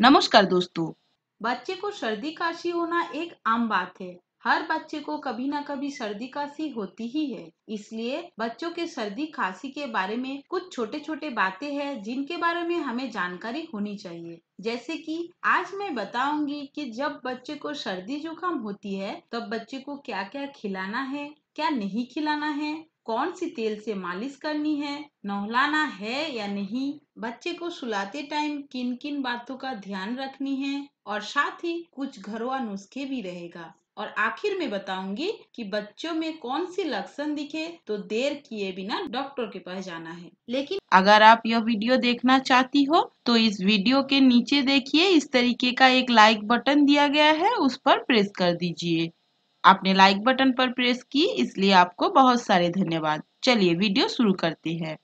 नमस्कार दोस्तों बच्चे को सर्दी काशी होना एक आम बात है हर बच्चे को कभी ना कभी सर्दी काशी होती ही है इसलिए बच्चों के सर्दी खांसी के बारे में कुछ छोटे छोटे बातें हैं जिनके बारे में हमें जानकारी होनी चाहिए जैसे कि आज मैं बताऊंगी कि जब बच्चे को सर्दी जुकाम होती है तब बच्चे को क्या क्या खिलाना है क्या नहीं खिलाना है कौन सी तेल से मालिश करनी है नहलाना है या नहीं बच्चे को सुलाते टाइम किन किन बातों का ध्यान रखनी है और साथ ही कुछ घरवा नुस्खे भी रहेगा और आखिर में बताऊंगी कि बच्चों में कौन से लक्षण दिखे तो देर किए बिना डॉक्टर के पास जाना है लेकिन अगर आप यह वीडियो देखना चाहती हो तो इस वीडियो के नीचे देखिए इस तरीके का एक लाइक बटन दिया गया है उस पर प्रेस कर दीजिए आपने लाइक बटन पर प्रेस की इसलिए आपको बहुत सारे धन्यवाद चलिए वीडियो शुरू करते हैं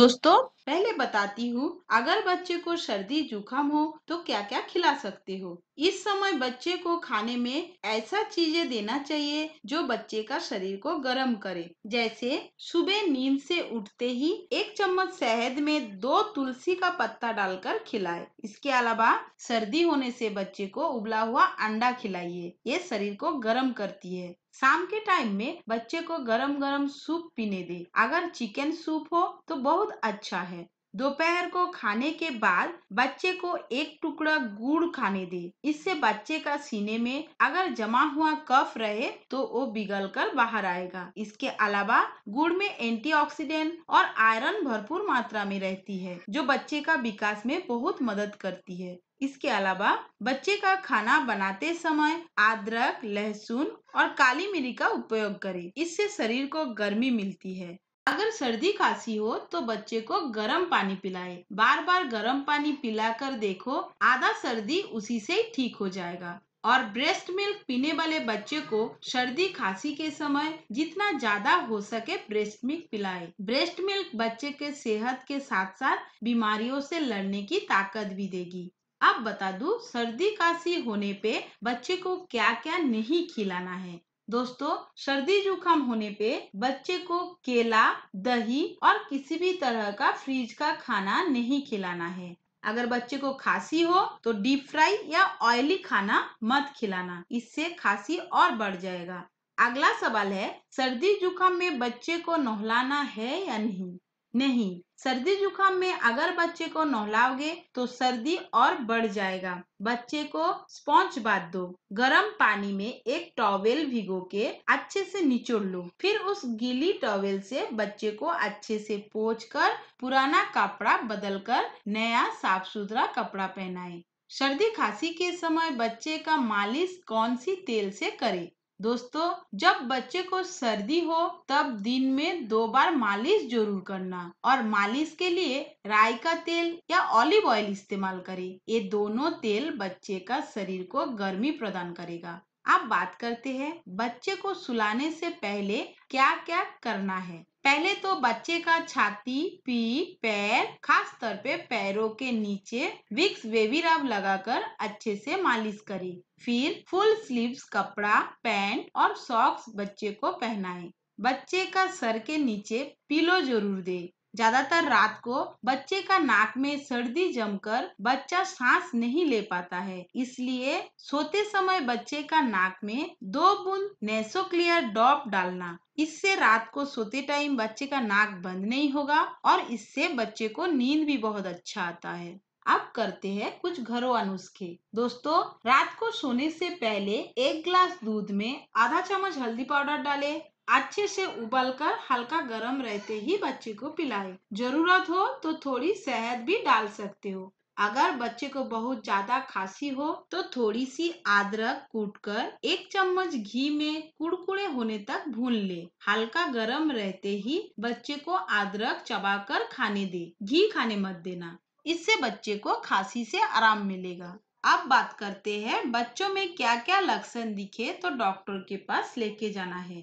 दोस्तों पहले बताती हूँ अगर बच्चे को सर्दी जुकाम हो तो क्या क्या खिला सकते हो इस समय बच्चे को खाने में ऐसा चीजें देना चाहिए जो बच्चे का शरीर को गर्म करे जैसे सुबह नींद से उठते ही एक चम्मच शहद में दो तुलसी का पत्ता डालकर खिलाए इसके अलावा सर्दी होने से बच्चे को उबला हुआ अंडा खिलाइए ये शरीर को गर्म करती है शाम के टाइम में बच्चे को गरम गरम सूप पीने दे अगर चिकन सूप हो तो बहुत अच्छा है दोपहर को खाने के बाद बच्चे को एक टुकड़ा गुड़ खाने दे इससे बच्चे का सीने में अगर जमा हुआ कफ रहे तो वो बिगल कर बाहर आएगा इसके अलावा गुड़ में एंटीऑक्सीडेंट और आयरन भरपूर मात्रा में रहती है जो बच्चे का विकास में बहुत मदद करती है इसके अलावा बच्चे का खाना बनाते समय अदरक लहसुन और काली मिरी का उपयोग करें इससे शरीर को गर्मी मिलती है अगर सर्दी खांसी हो तो बच्चे को गर्म पानी पिलाएं। बार बार गर्म पानी पिलाकर देखो आधा सर्दी उसी से ठीक हो जाएगा और ब्रेस्ट मिल्क पीने वाले बच्चे को सर्दी खांसी के समय जितना ज्यादा हो सके ब्रेस्ट मिल्क पिलाएं। ब्रेस्ट मिल्क बच्चे के सेहत के साथ साथ बीमारियों से लड़ने की ताकत भी देगी अब बता दूं सर्दी खांसी होने पे बच्चे को क्या क्या नहीं खिलाना है दोस्तों सर्दी जुकाम होने पे बच्चे को केला दही और किसी भी तरह का फ्रीज का खाना नहीं खिलाना है अगर बच्चे को खांसी हो तो डीप फ्राई या ऑयली खाना मत खिलाना इससे खांसी और बढ़ जाएगा अगला सवाल है सर्दी जुकाम में बच्चे को नहलाना है या नहीं नहीं सर्दी जुकाम में अगर बच्चे को नहलाओगे तो सर्दी और बढ़ जाएगा बच्चे को स्पॉन्ज बांध दो गर्म पानी में एक टॉवेल भिगो के अच्छे से निचोड़ लो फिर उस गीली टॉवेल से बच्चे को अच्छे से पोछ कर पुराना कपड़ा बदल कर नया साफ सुथरा कपड़ा पहनाए सर्दी खांसी के समय बच्चे का मालिश कौन सी तेल से करे दोस्तों जब बच्चे को सर्दी हो तब दिन में दो बार मालिश जरूर करना और मालिश के लिए राई का तेल या ऑलिव ऑयल इस्तेमाल करें ये दोनों तेल बच्चे का शरीर को गर्मी प्रदान करेगा अब बात करते हैं बच्चे को सुलाने से पहले क्या क्या करना है पहले तो बच्चे का छाती पीठ पैर खास तौर पे पैरों के नीचे विक्स बेबी रब लगाकर अच्छे से मालिश करें फिर फुल स्लीव्स कपड़ा पैंट और सॉक्स बच्चे को पहनाएं बच्चे का सर के नीचे पिलो जरूर दे ज्यादातर रात को बच्चे का नाक में सर्दी जमकर बच्चा सांस नहीं ले पाता है इसलिए सोते समय बच्चे का नाक में दो बूंद नेसो क्लियर डॉप डालना इससे रात को सोते टाइम बच्चे का नाक बंद नहीं होगा और इससे बच्चे को नींद भी बहुत अच्छा आता है अब करते हैं कुछ घरों अनुस्खे दोस्तों रात को सोने से पहले एक ग्लास दूध में आधा चम्मच हल्दी पाउडर डालें अच्छे से उबलकर हल्का गर्म रहते ही बच्चे को पिलाएं। जरूरत हो तो थोड़ी शहद भी डाल सकते हो अगर बच्चे को बहुत ज्यादा खांसी हो तो थोड़ी सी अदरक कूटकर एक चम्मच घी में कुड़कुड़े होने तक भून ले हल्का गरम रहते ही बच्चे को अदरक चबाकर खाने दे घी खाने मत देना इससे बच्चे को खांसी से आराम मिलेगा अब बात करते हैं बच्चों में क्या क्या लक्षण दिखे तो डॉक्टर के पास लेके जाना है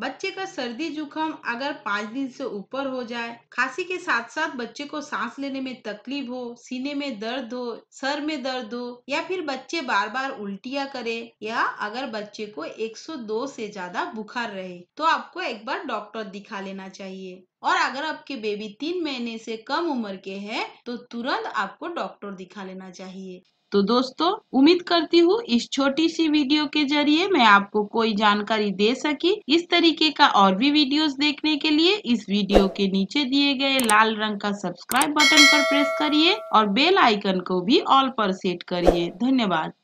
बच्चे का सर्दी जुकाम अगर पाँच दिन से ऊपर हो जाए खांसी के साथ साथ बच्चे को सांस लेने में तकलीफ हो सीने में दर्द हो सर में दर्द हो या फिर बच्चे बार बार उल्टिया करे या अगर बच्चे को 102 से ज्यादा बुखार रहे तो आपको एक बार डॉक्टर दिखा लेना चाहिए और अगर आपके बेबी तीन महीने से कम उम्र के हैं तो तुरंत आपको डॉक्टर दिखा लेना चाहिए तो दोस्तों उम्मीद करती हूँ इस छोटी सी वीडियो के जरिए मैं आपको कोई जानकारी दे सकी इस तरीके का और भी वीडियोस देखने के लिए इस वीडियो के नीचे दिए गए लाल रंग का सब्सक्राइब बटन पर प्रेस करिए और बेल आइकन को भी ऑल पर सेट करिए धन्यवाद